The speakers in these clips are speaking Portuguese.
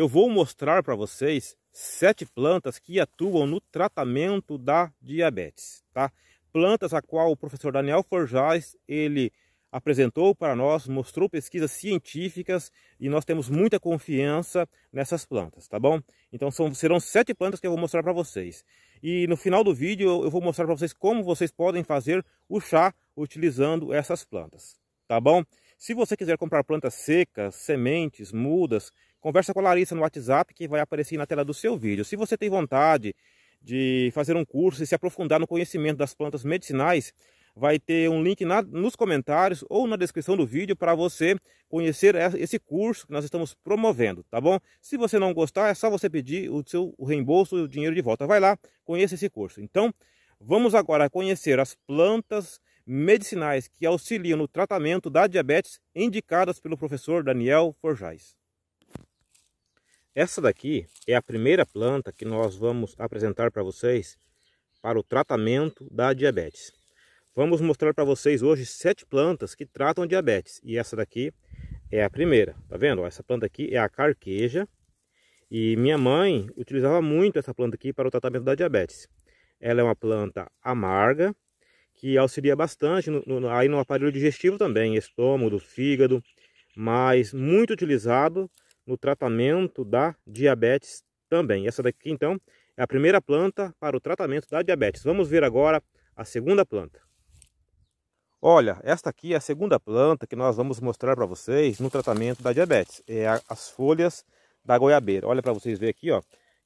eu vou mostrar para vocês sete plantas que atuam no tratamento da diabetes, tá? Plantas a qual o professor Daniel Forjaz, ele apresentou para nós, mostrou pesquisas científicas e nós temos muita confiança nessas plantas, tá bom? Então são, serão sete plantas que eu vou mostrar para vocês. E no final do vídeo eu vou mostrar para vocês como vocês podem fazer o chá utilizando essas plantas, tá bom? Se você quiser comprar plantas secas, sementes, mudas, Conversa com a Larissa no WhatsApp que vai aparecer na tela do seu vídeo. Se você tem vontade de fazer um curso e se aprofundar no conhecimento das plantas medicinais, vai ter um link na, nos comentários ou na descrição do vídeo para você conhecer esse curso que nós estamos promovendo, tá bom? Se você não gostar, é só você pedir o seu o reembolso e o dinheiro de volta. Vai lá, conheça esse curso. Então, vamos agora conhecer as plantas medicinais que auxiliam no tratamento da diabetes indicadas pelo professor Daniel Forjais. Essa daqui é a primeira planta que nós vamos apresentar para vocês para o tratamento da diabetes. Vamos mostrar para vocês hoje sete plantas que tratam diabetes. E essa daqui é a primeira, tá vendo? Essa planta aqui é a carqueja. E minha mãe utilizava muito essa planta aqui para o tratamento da diabetes. Ela é uma planta amarga, que auxilia bastante no, no, aí no aparelho digestivo também, estômago, fígado, mas muito utilizado no tratamento da diabetes também. Essa daqui, então, é a primeira planta para o tratamento da diabetes. Vamos ver agora a segunda planta. Olha, esta aqui é a segunda planta que nós vamos mostrar para vocês no tratamento da diabetes. É a, as folhas da goiabeira. Olha para vocês verem aqui, ó,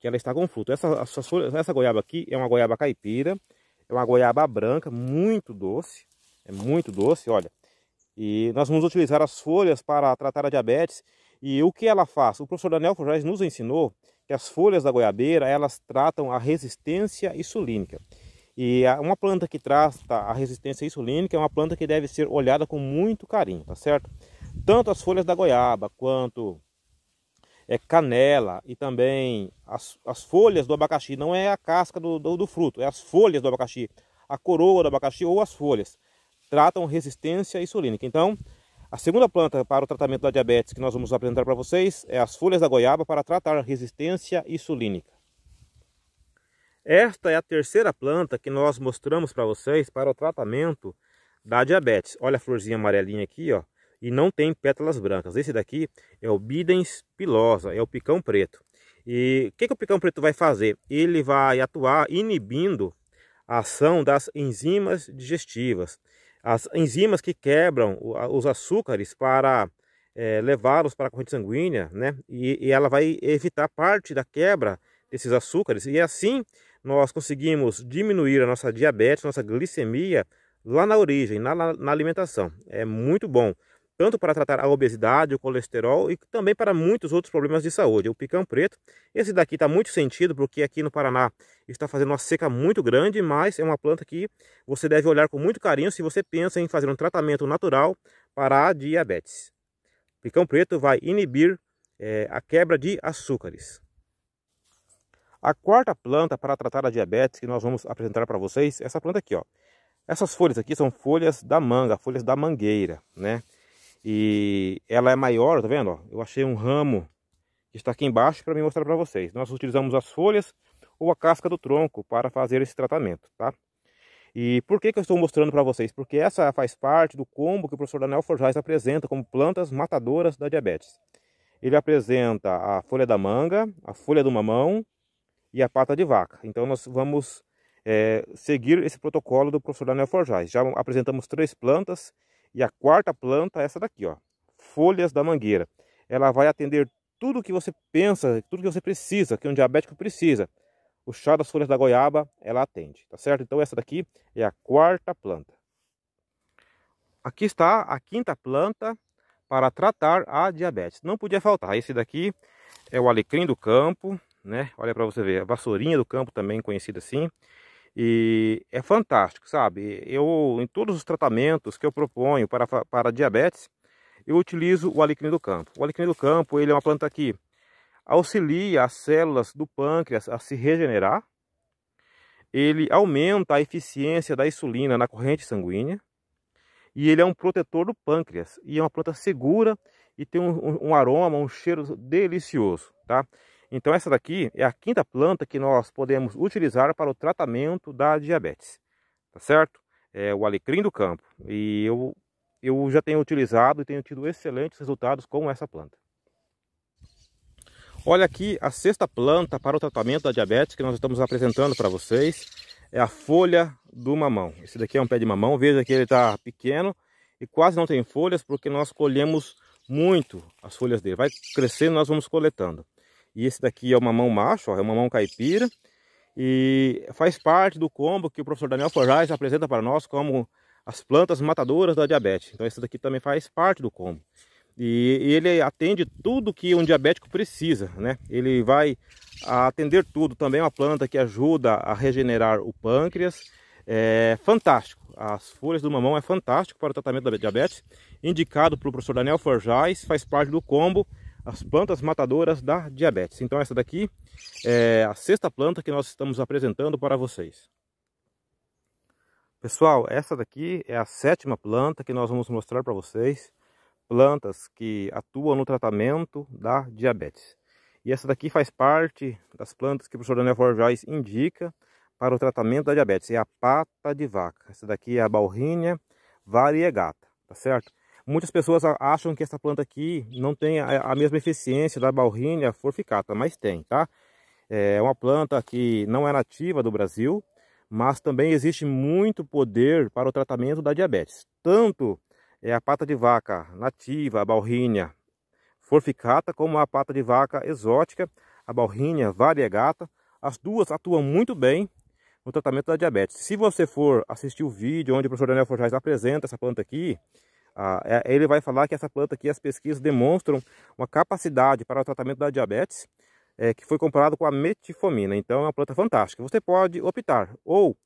que ela está com fruto. Essa, folhas, essa goiaba aqui é uma goiaba caipira, é uma goiaba branca, muito doce. É muito doce, olha. E nós vamos utilizar as folhas para tratar a diabetes e o que ela faz? O professor Daniel Fujais nos ensinou que as folhas da goiabeira elas tratam a resistência insulínica. E uma planta que trata a resistência insulínica é uma planta que deve ser olhada com muito carinho, tá certo? Tanto as folhas da goiaba quanto é, canela e também as, as folhas do abacaxi. Não é a casca do, do, do fruto, é as folhas do abacaxi, a coroa do abacaxi ou as folhas. Tratam resistência insulínica. Então, a segunda planta para o tratamento da diabetes que nós vamos apresentar para vocês é as folhas da goiaba para tratar resistência insulínica. Esta é a terceira planta que nós mostramos para vocês para o tratamento da diabetes. Olha a florzinha amarelinha aqui, ó, e não tem pétalas brancas. Esse daqui é o Bidens pilosa, é o picão preto. E o que, que o picão preto vai fazer? Ele vai atuar inibindo a ação das enzimas digestivas, as enzimas que quebram os açúcares para é, levá-los para a corrente sanguínea, né? E, e, ela vai evitar parte da quebra desses açúcares e assim nós conseguimos diminuir a nossa diabetes, nossa glicemia lá na origem, na, na alimentação. É muito bom tanto para tratar a obesidade, o colesterol e também para muitos outros problemas de saúde. O picão preto, esse daqui está muito sentido porque aqui no Paraná está fazendo uma seca muito grande, mas é uma planta que você deve olhar com muito carinho se você pensa em fazer um tratamento natural para a diabetes. O picão preto vai inibir é, a quebra de açúcares. A quarta planta para tratar a diabetes que nós vamos apresentar para vocês é essa planta aqui, ó. Essas folhas aqui são folhas da manga, folhas da mangueira, né? E ela é maior, tá vendo? Eu achei um ramo que está aqui embaixo para mostrar para vocês. Nós utilizamos as folhas ou a casca do tronco para fazer esse tratamento, tá? E por que, que eu estou mostrando para vocês? Porque essa faz parte do combo que o professor Daniel Forjais apresenta como plantas matadoras da diabetes. Ele apresenta a folha da manga, a folha do mamão e a pata de vaca. Então nós vamos é, seguir esse protocolo do professor Daniel Forjais. Já apresentamos três plantas e a quarta planta é essa daqui, ó, folhas da mangueira. Ela vai atender tudo que você pensa, tudo que você precisa, que um diabético precisa. O chá das folhas da goiaba, ela atende, tá certo? Então essa daqui é a quarta planta. Aqui está a quinta planta para tratar a diabetes. Não podia faltar. Esse daqui é o alecrim do campo, né? Olha para você ver, a vassourinha do campo também conhecida assim. E é fantástico, sabe? Eu, em todos os tratamentos que eu proponho para, para diabetes, eu utilizo o alecrim do campo. O alecrim do campo ele é uma planta que auxilia as células do pâncreas a se regenerar, ele aumenta a eficiência da insulina na corrente sanguínea e ele é um protetor do pâncreas e é uma planta segura e tem um, um aroma, um cheiro delicioso, tá? Então essa daqui é a quinta planta que nós podemos utilizar para o tratamento da diabetes, tá certo? É o alecrim do campo e eu, eu já tenho utilizado e tenho tido excelentes resultados com essa planta. Olha aqui a sexta planta para o tratamento da diabetes que nós estamos apresentando para vocês. É a folha do mamão. Esse daqui é um pé de mamão. Veja que ele está pequeno e quase não tem folhas porque nós colhemos muito as folhas dele. Vai crescendo, nós vamos coletando. E esse daqui é o mamão macho, ó, é o mamão caipira. E faz parte do combo que o professor Daniel Forjais apresenta para nós como as plantas matadoras da diabetes. Então esse daqui também faz parte do combo. E ele atende tudo que um diabético precisa, né? Ele vai atender tudo. Também é uma planta que ajuda a regenerar o pâncreas. É fantástico. As folhas do mamão é fantástico para o tratamento da diabetes. Indicado pelo professor Daniel Forjais, faz parte do combo as plantas matadoras da diabetes. Então essa daqui é a sexta planta que nós estamos apresentando para vocês. Pessoal, essa daqui é a sétima planta que nós vamos mostrar para vocês. Plantas que atuam no tratamento da diabetes. E essa daqui faz parte das plantas que o professor Daniel Forjais indica para o tratamento da diabetes. É a pata de vaca. Essa daqui é a balrínia variegata, tá certo? Muitas pessoas acham que essa planta aqui não tem a, a mesma eficiência da balrinha forficata, mas tem, tá? É uma planta que não é nativa do Brasil, mas também existe muito poder para o tratamento da diabetes. Tanto é a pata de vaca nativa, a balrinha forficata, como a pata de vaca exótica, a balrinha variegata. As duas atuam muito bem no tratamento da diabetes. Se você for assistir o vídeo onde o professor Daniel Forjais apresenta essa planta aqui, ah, é, ele vai falar que essa planta aqui, as pesquisas demonstram uma capacidade para o tratamento da diabetes, é, que foi comparado com a metifomina. Então é uma planta fantástica. Você pode optar ou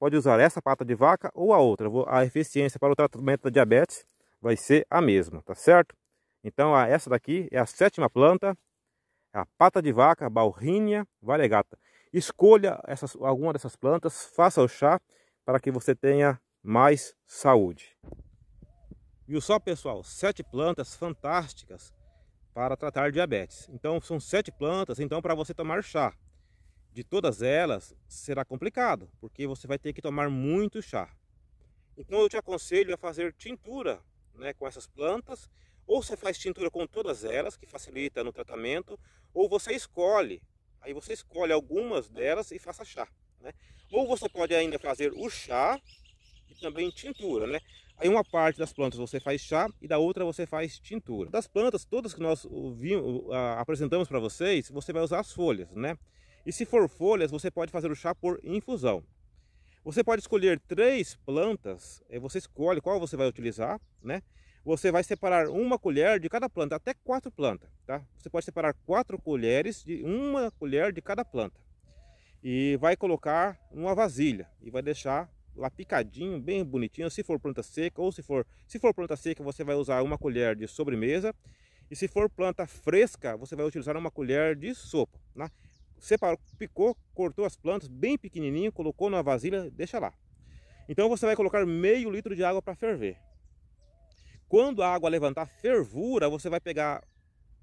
pode usar essa pata de vaca ou a outra. A eficiência para o tratamento da diabetes vai ser a mesma, tá certo? Então a, essa daqui é a sétima planta, é a pata de vaca, balrínia variegata. Escolha essas, alguma dessas plantas, faça o chá para que você tenha mais saúde. Viu só, pessoal? Sete plantas fantásticas para tratar diabetes. Então, são sete plantas, então, para você tomar chá. De todas elas, será complicado, porque você vai ter que tomar muito chá. Então, eu te aconselho a fazer tintura né, com essas plantas, ou você faz tintura com todas elas, que facilita no tratamento, ou você escolhe, aí você escolhe algumas delas e faça chá. Né? Ou você pode ainda fazer o chá e também tintura, né? Aí uma parte das plantas você faz chá e da outra você faz tintura. Das plantas todas que nós vimos, apresentamos para vocês, você vai usar as folhas, né? E se for folhas, você pode fazer o chá por infusão. Você pode escolher três plantas, eh, você escolhe qual você vai utilizar, né? Você vai separar uma colher de cada planta, até quatro plantas, tá? Você pode separar quatro colheres de uma colher de cada planta. E vai colocar numa vasilha e vai deixar lá picadinho bem bonitinho, se for planta seca ou se for, se for planta seca, você vai usar uma colher de sobremesa. E se for planta fresca, você vai utilizar uma colher de sopa, né? Separou, picou, cortou as plantas bem pequenininho, colocou numa vasilha, deixa lá. Então você vai colocar meio litro de água para ferver. Quando a água levantar fervura, você vai pegar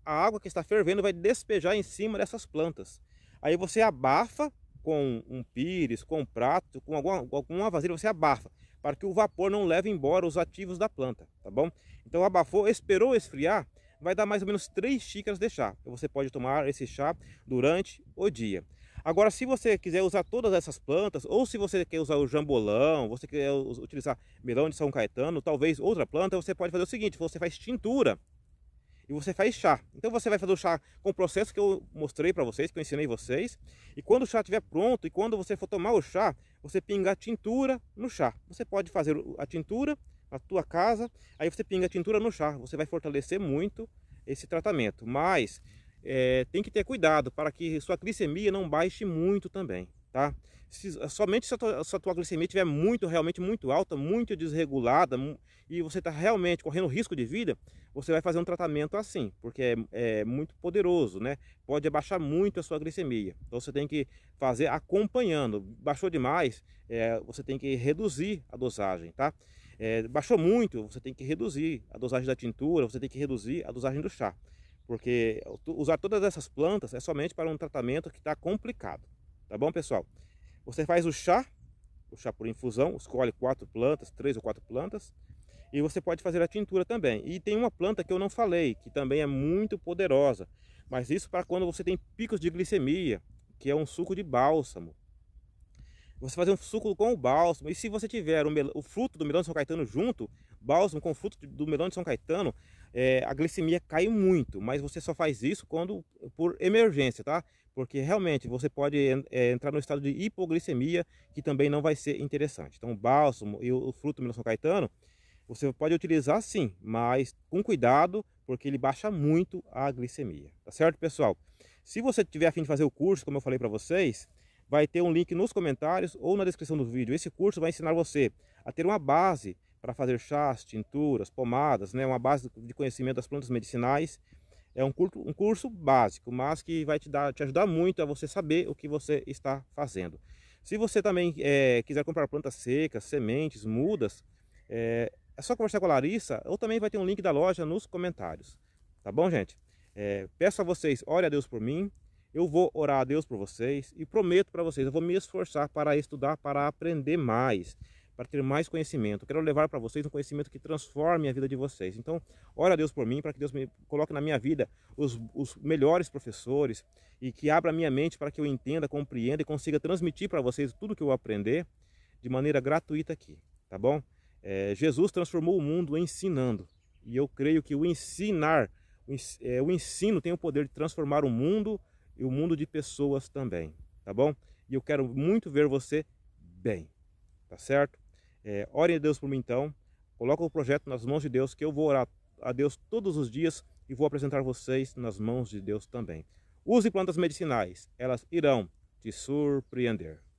a água que está fervendo e vai despejar em cima dessas plantas. Aí você abafa com um pires, com um prato, com alguma, alguma vasilha, você abafa, para que o vapor não leve embora os ativos da planta, tá bom? Então abafou, esperou esfriar, vai dar mais ou menos 3 xícaras de chá. Você pode tomar esse chá durante o dia. Agora, se você quiser usar todas essas plantas, ou se você quer usar o jambolão, você quer utilizar melão de São Caetano, talvez outra planta, você pode fazer o seguinte, você faz tintura e você faz chá. Então você vai fazer o chá com o processo que eu mostrei para vocês, que eu ensinei vocês. E quando o chá estiver pronto e quando você for tomar o chá, você pinga a tintura no chá. Você pode fazer a tintura na tua casa, aí você pinga a tintura no chá. Você vai fortalecer muito esse tratamento. Mas é, tem que ter cuidado para que sua glicemia não baixe muito também, tá? Se, somente se a, tua, se a, tua, glicemia estiver muito, realmente muito alta, muito desregulada e você está realmente correndo risco de vida, você vai fazer um tratamento assim, porque é, é, muito poderoso, né? Pode abaixar muito a sua glicemia. Então você tem que fazer acompanhando. Baixou demais, é, você tem que reduzir a dosagem, tá? É, baixou muito, você tem que reduzir a dosagem da tintura, você tem que reduzir a dosagem do chá. Porque usar todas essas plantas é somente para um tratamento que está complicado, tá bom, pessoal? Você faz o chá, o chá por infusão, escolhe quatro plantas, três ou quatro plantas, e você pode fazer a tintura também. E tem uma planta que eu não falei, que também é muito poderosa. Mas isso para quando você tem picos de glicemia, que é um suco de bálsamo. Você fazer um suco com o bálsamo. E se você tiver o, o fruto do melão de São Caetano junto, bálsamo com o fruto do melão de São Caetano, é, a glicemia cai muito. Mas você só faz isso quando por emergência, tá? Porque realmente você pode é, entrar no estado de hipoglicemia, que também não vai ser interessante. Então, o bálsamo e o, o fruto do melão de São Caetano você pode utilizar sim, mas com cuidado, porque ele baixa muito a glicemia. Tá certo, pessoal? Se você tiver a fim de fazer o curso, como eu falei para vocês, vai ter um link nos comentários ou na descrição do vídeo. Esse curso vai ensinar você a ter uma base para fazer chás, tinturas, pomadas, né? uma base de conhecimento das plantas medicinais. É um curso, um curso básico, mas que vai te, dar, te ajudar muito a você saber o que você está fazendo. Se você também é, quiser comprar plantas secas, sementes, mudas, é, é só conversar com a Larissa ou também vai ter um link da loja nos comentários. Tá bom, gente? É, peço a vocês, ore a Deus por mim. Eu vou orar a Deus por vocês e prometo para vocês, eu vou me esforçar para estudar, para aprender mais, para ter mais conhecimento. quero levar para vocês um conhecimento que transforme a vida de vocês. Então, ore a Deus por mim, para que Deus me coloque na minha vida os, os melhores professores e que abra a minha mente para que eu entenda, compreenda e consiga transmitir para vocês tudo que eu aprender de maneira gratuita aqui, tá bom? É, Jesus transformou o mundo ensinando. E eu creio que o ensinar, é, o ensino tem o poder de transformar o mundo e o mundo de pessoas também, tá bom? E eu quero muito ver você bem, tá certo? É, ore a Deus por mim então, coloca o projeto nas mãos de Deus, que eu vou orar a Deus todos os dias e vou apresentar vocês nas mãos de Deus também. Use plantas medicinais, elas irão te surpreender.